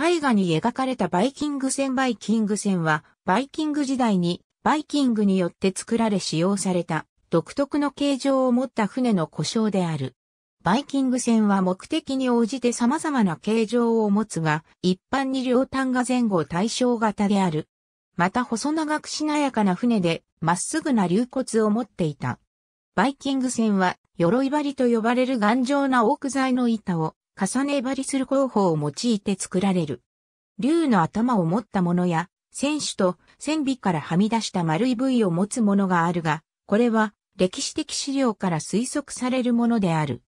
絵画に描かれたバイキング船バイキング船は、バイキング時代にバイキングによって作られ使用された独特の形状を持った船の故障である。バイキング船は目的に応じて様々な形状を持つが、一般に両端が前後対称型である。また細長くしなやかな船で、まっすぐな流骨を持っていた。バイキング船は、鎧張りと呼ばれる頑丈な奥材の板を重ね張りする工法を用いて作られる。竜の頭を持ったものや、選手と線尾からはみ出した丸い部位を持つものがあるが、これは歴史的資料から推測されるものである。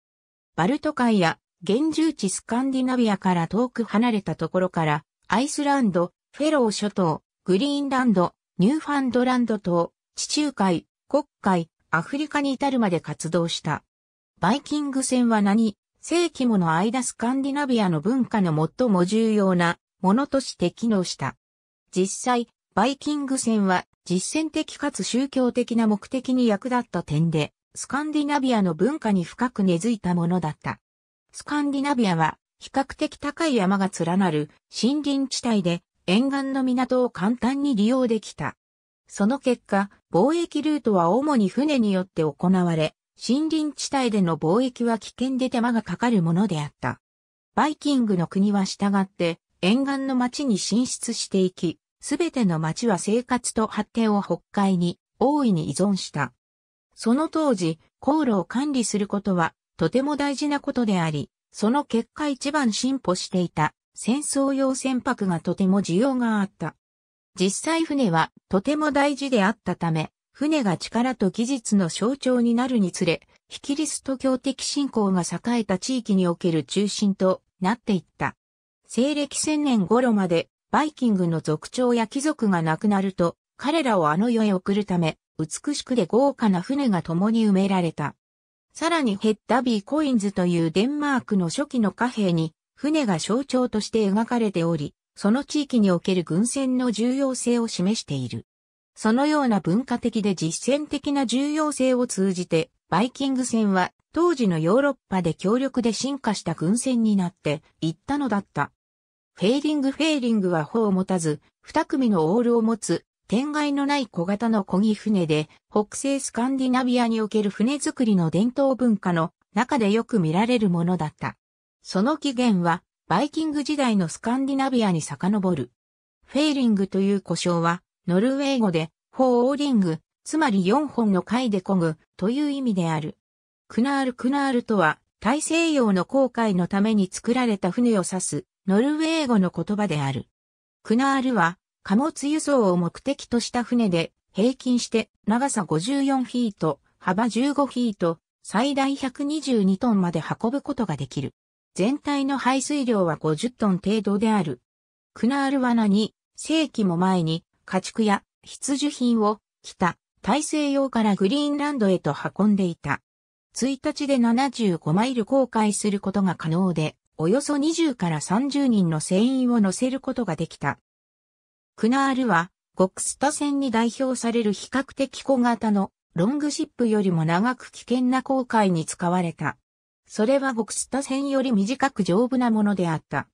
バルト海や現住地スカンディナビアから遠く離れたところから、アイスランド、フェロー諸島、グリーンランド、ニューファンドランド島、地中海、黒海、アフリカに至るまで活動した。バイキング船は何世紀もの間スカンディナビアの文化の最も重要なものとして機能した。実際、バイキング船は実践的かつ宗教的な目的に役立った点で、スカンディナビアの文化に深く根付いたものだった。スカンディナビアは比較的高い山が連なる森林地帯で沿岸の港を簡単に利用できた。その結果、貿易ルートは主に船によって行われ、森林地帯での貿易は危険で手間がかかるものであった。バイキングの国は従って沿岸の町に進出していき、すべての町は生活と発展を北海に大いに依存した。その当時、航路を管理することはとても大事なことであり、その結果一番進歩していた戦争用船舶がとても需要があった。実際船はとても大事であったため、船が力と技術の象徴になるにつれ、ヒキリスト教的信仰が栄えた地域における中心となっていった。西暦千年頃まで、バイキングの族長や貴族が亡くなると、彼らをあの世へ送るため、美しくで豪華な船が共に埋められた。さらにヘッダビーコインズというデンマークの初期の貨幣に、船が象徴として描かれており、その地域における軍船の重要性を示している。そのような文化的で実践的な重要性を通じて、バイキング船は当時のヨーロッパで強力で進化した軍船になっていったのだった。フェーリングフェーリングは帆を持たず、二組のオールを持つ、天外のない小型の漕ぎ船で、北西スカンディナビアにおける船作りの伝統文化の中でよく見られるものだった。その起源は、バイキング時代のスカンディナビアに遡る。フェーリングという故障は、ノルウェー語で、ホーリング、つまり4本の貝で漕ぐという意味である。クナールクナールとは、大西洋の航海のために作られた船を指す、ノルウェー語の言葉である。クナールは、貨物輸送を目的とした船で、平均して長さ54フィート、幅15フィート、最大122トンまで運ぶことができる。全体の排水量は50トン程度である。クナールは何世紀も前に家畜や必需品を北大西洋からグリーンランドへと運んでいた。1日で75マイル航海することが可能で、およそ20から30人の船員を乗せることができた。クナールは、ゴクスタ船に代表される比較的小型のロングシップよりも長く危険な航海に使われた。それはゴクスタ船より短く丈夫なものであった。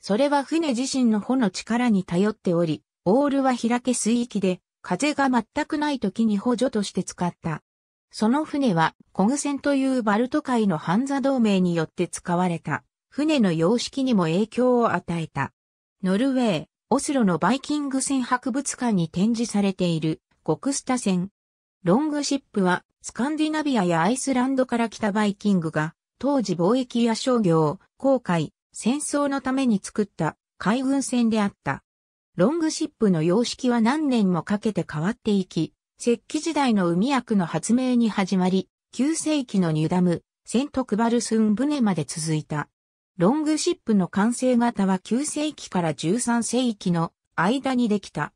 それは船自身の帆の力に頼っており、オールは開け水域で、風が全くない時に補助として使った。その船は、コグ船というバルト海のハンザ同盟によって使われた、船の様式にも影響を与えた。ノルウェー、オスロのバイキング船博物館に展示されている、ゴクスタ船。ロングシップは、スカンディナビアやアイスランドから来たバイキングが、当時貿易や商業、航海、戦争のために作った海軍船であった。ロングシップの様式は何年もかけて変わっていき、石器時代の海役の発明に始まり、9世紀のニュダム、セントクバルスン船まで続いた。ロングシップの完成型は9世紀から13世紀の間にできた。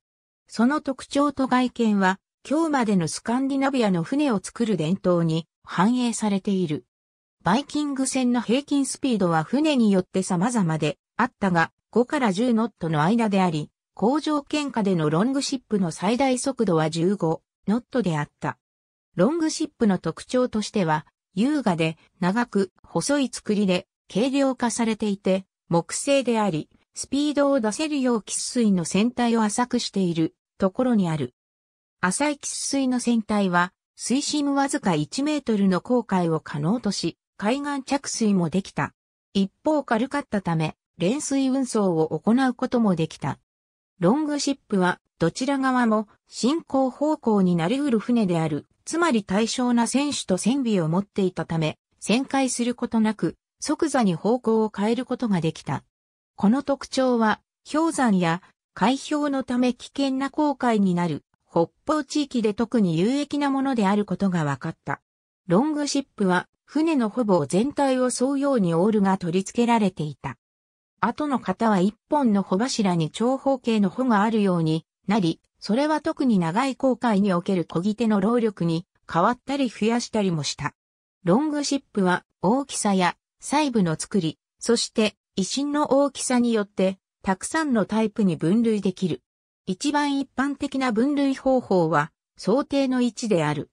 その特徴と外見は、今日までのスカンディナビアの船を作る伝統に反映されている。バイキング船の平均スピードは船によって様々であったが、5から10ノットの間であり、工場喧嘩でのロングシップの最大速度は15ノットであった。ロングシップの特徴としては、優雅で長く細い作りで軽量化されていて、木製であり、スピードを出せるよう喫水の船体を浅くしているところにある。浅い喫水の船体は、水深わずか1メートルの航海を可能とし、海岸着水もできた。一方軽かったため、連水運送を行うこともできた。ロングシップは、どちら側も進行方向になり得る船である、つまり対象な船首と船尾を持っていたため、旋回することなく、即座に方向を変えることができた。この特徴は、氷山や海氷のため危険な航海になる北方地域で特に有益なものであることが分かった。ロングシップは船のほぼ全体を沿うようにオールが取り付けられていた。後の型は一本の穂柱に長方形の穂があるようになり、それは特に長い航海における漕ぎ手の労力に変わったり増やしたりもした。ロングシップは大きさや細部の作り、そして維新の大きさによってたくさんのタイプに分類できる。一番一般的な分類方法は想定の位置である。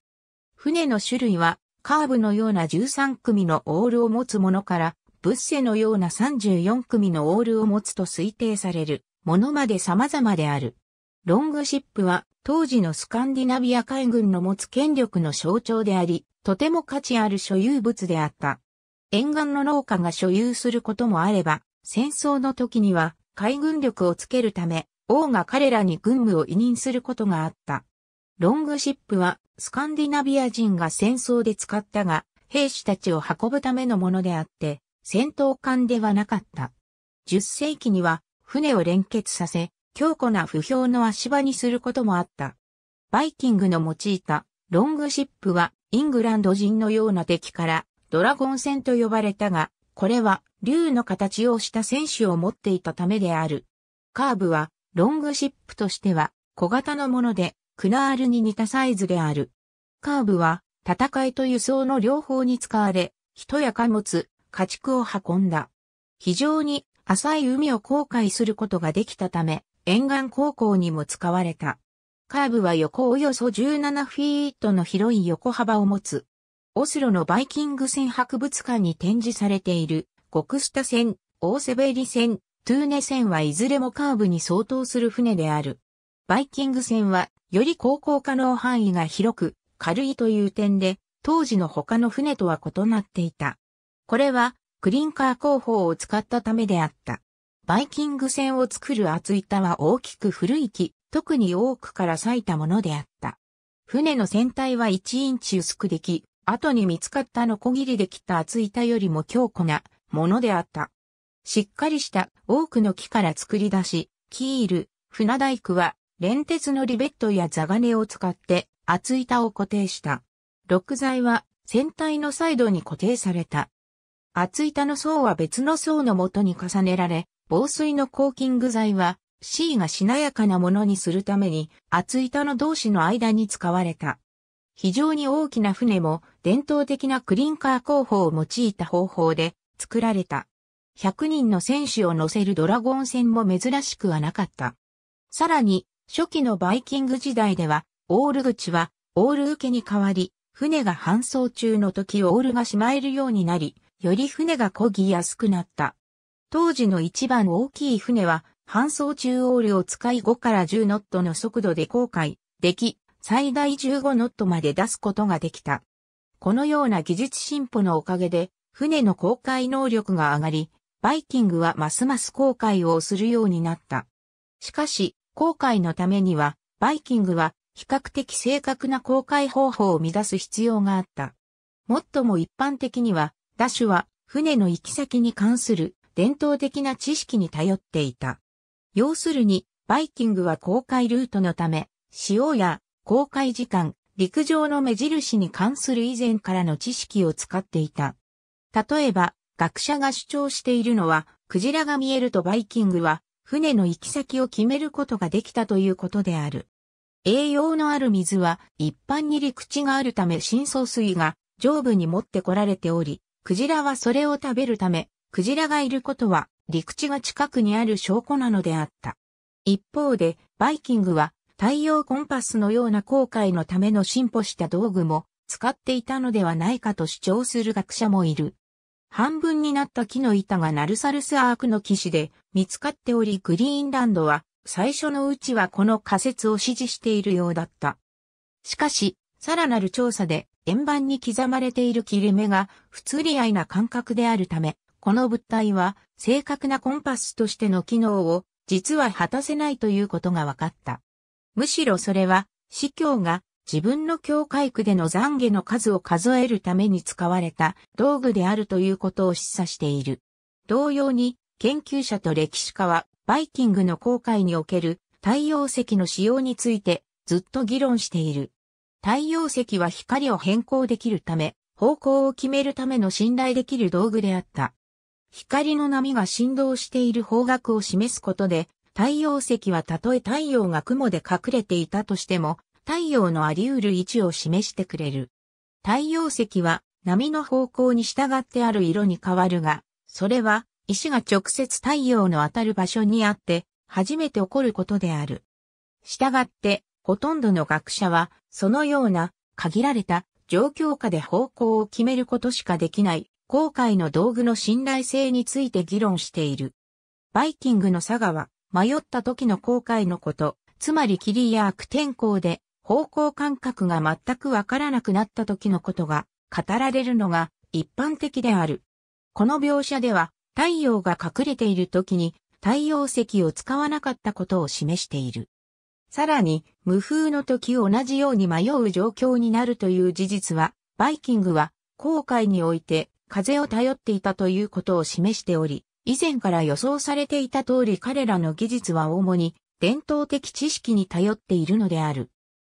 船の種類はカーブのような13組のオールを持つものからブッセのような34組のオールを持つと推定されるものまで様々である。ロングシップは当時のスカンディナビア海軍の持つ権力の象徴であり、とても価値ある所有物であった。沿岸の農家が所有することもあれば、戦争の時には海軍力をつけるため、王が彼らに軍務を委任することがあった。ロングシップはスカンディナビア人が戦争で使ったが、兵士たちを運ぶためのものであって、戦闘艦ではなかった。10世紀には船を連結させ、強固な不評の足場にすることもあった。バイキングの用いたロングシップはイングランド人のような敵からドラゴン船と呼ばれたが、これは竜の形をした戦士を持っていたためである。カーブはロングシップとしては小型のものでクナールに似たサイズである。カーブは戦いと輸送の両方に使われ、人や貨物、家畜を運んだ。非常に浅い海を航海することができたため、沿岸航行にも使われた。カーブは横およそ17フィートの広い横幅を持つ。オスロのバイキング船博物館に展示されている、ゴクスタ船、オーセベリ船、トゥーネ船はいずれもカーブに相当する船である。バイキング船は、より航行可能範囲が広く、軽いという点で、当時の他の船とは異なっていた。これはクリンカー工法を使ったためであった。バイキング船を作る厚板は大きく古い木、特に多くから裂いたものであった。船の船体は1インチ薄くでき、後に見つかったノコギリで切った厚板よりも強固なものであった。しっかりした多くの木から作り出し、キール、船大工は連鉄のリベットやザガネを使って厚板を固定した。ロック材は船体のサイドに固定された厚板の層は別の層のもとに重ねられ、防水のコーキング材は C がしなやかなものにするために厚板の同士の間に使われた。非常に大きな船も伝統的なクリンカー工法を用いた方法で作られた。100人の選手を乗せるドラゴン船も珍しくはなかった。さらに、初期のバイキング時代では、オール口はオール受けに変わり、船が搬送中の時オールがしまえるようになり、より船が漕ぎやすくなった。当時の一番大きい船は、搬送中央量を使い5から10ノットの速度で航海でき、最大15ノットまで出すことができた。このような技術進歩のおかげで、船の航海能力が上がり、バイキングはますます航海をするようになった。しかし、航海のためには、バイキングは比較的正確な航海方法を乱す必要があった。もっとも一般的には、ダシュは船の行き先に関する伝統的な知識に頼っていた。要するに、バイキングは公開ルートのため、潮や公開時間、陸上の目印に関する以前からの知識を使っていた。例えば、学者が主張しているのは、クジラが見えるとバイキングは、船の行き先を決めることができたということである。栄養のある水は一般に陸地があるため深層水が上部に持ってこられており、クジラはそれを食べるため、クジラがいることは陸地が近くにある証拠なのであった。一方で、バイキングは太陽コンパスのような航海のための進歩した道具も使っていたのではないかと主張する学者もいる。半分になった木の板がナルサルスアークの騎士で見つかっておりグリーンランドは最初のうちはこの仮説を支持しているようだった。しかし、さらなる調査で円盤に刻まれている切れ目が不釣り合いな感覚であるため、この物体は正確なコンパスとしての機能を実は果たせないということが分かった。むしろそれは、司教が自分の教会区での懺悔の数を数えるために使われた道具であるということを示唆している。同様に、研究者と歴史家は、バイキングの航海における太陽石の使用についてずっと議論している。太陽石は光を変更できるため、方向を決めるための信頼できる道具であった。光の波が振動している方角を示すことで、太陽石はたとえ太陽が雲で隠れていたとしても、太陽のあり得る位置を示してくれる。太陽石は波の方向に従ってある色に変わるが、それは石が直接太陽の当たる場所にあって、初めて起こることである。従って、ほとんどの学者は、そのような限られた状況下で方向を決めることしかできない後悔の道具の信頼性について議論している。バイキングの佐賀は迷った時の後悔のこと、つまり霧や悪天候で方向感覚が全くわからなくなった時のことが語られるのが一般的である。この描写では太陽が隠れている時に太陽石を使わなかったことを示している。さらに、無風の時同じように迷う状況になるという事実は、バイキングは、航海において、風を頼っていたということを示しており、以前から予想されていた通り彼らの技術は主に、伝統的知識に頼っているのである。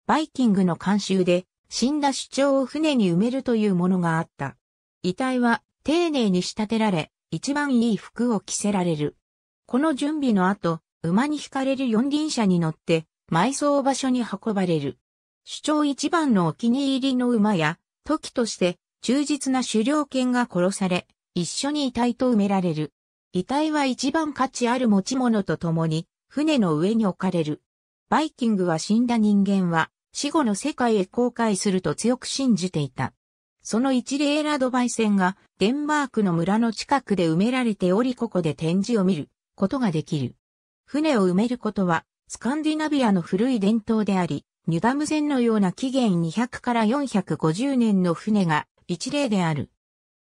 バイキングの慣習で、死んだ主張を船に埋めるというものがあった。遺体は、丁寧に仕立てられ、一番いい服を着せられる。この準備の後、馬に惹かれる四輪車に乗って、埋葬場所に運ばれる。主張一番のお気に入りの馬や、時として忠実な狩猟犬が殺され、一緒に遺体と埋められる。遺体は一番価値ある持ち物と共に、船の上に置かれる。バイキングは死んだ人間は、死後の世界へ航海すると強く信じていた。その一例ラドバイ船が、デンマークの村の近くで埋められておりここで展示を見ることができる。船を埋めることは、スカンディナビアの古い伝統であり、ニュダム船のような紀元200から450年の船が一例である。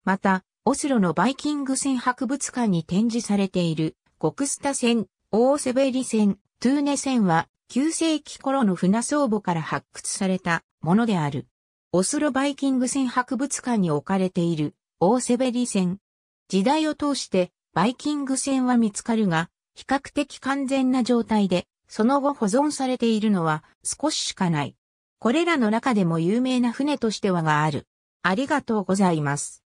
また、オスロのバイキング船博物館に展示されている、ゴクスタ船、オーセベリ船、トゥーネ船は、9世紀頃の船相母から発掘されたものである。オスロバイキング船博物館に置かれている、オーセベリ船。時代を通して、バイキング船は見つかるが、比較的完全な状態で、その後保存されているのは少ししかない。これらの中でも有名な船としてはがある。ありがとうございます。